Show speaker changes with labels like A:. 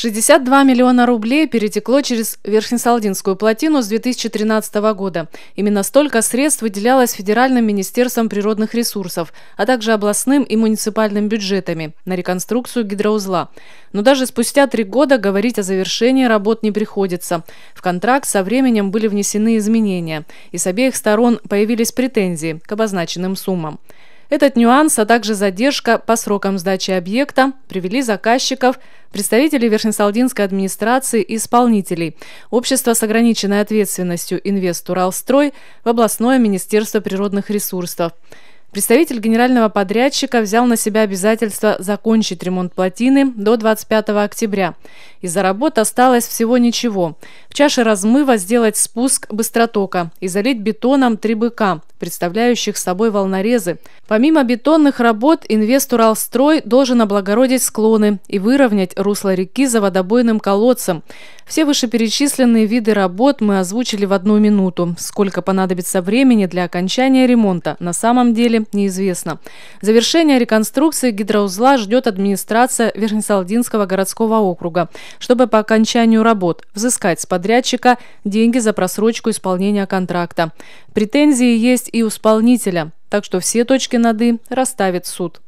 A: 62 миллиона рублей перетекло через Верхнесалдинскую плотину с 2013 года. Именно столько средств выделялось Федеральным министерством природных ресурсов, а также областным и муниципальным бюджетами на реконструкцию гидроузла. Но даже спустя три года говорить о завершении работ не приходится. В контракт со временем были внесены изменения, и с обеих сторон появились претензии к обозначенным суммам. Этот нюанс, а также задержка по срокам сдачи объекта привели заказчиков, представителей Верхнесалдинской администрации и исполнителей, общество с ограниченной ответственностью «Инвестуралстрой» в областное министерство природных ресурсов. Представитель генерального подрядчика взял на себя обязательство закончить ремонт плотины до 25 октября. Из-за работ осталось всего ничего. В чаше размыва сделать спуск быстротока и залить бетоном три быка представляющих собой волнорезы. Помимо бетонных работ, инвестор Алстрой должен облагородить склоны и выровнять русло реки за водобойным колодцем. Все вышеперечисленные виды работ мы озвучили в одну минуту. Сколько понадобится времени для окончания ремонта, на самом деле неизвестно. Завершение реконструкции гидроузла ждет администрация Вернисалдинского городского округа, чтобы по окончанию работ взыскать с подрядчика деньги за просрочку исполнения контракта. Претензии есть и у исполнителя, так что все точки над «и» расставит суд.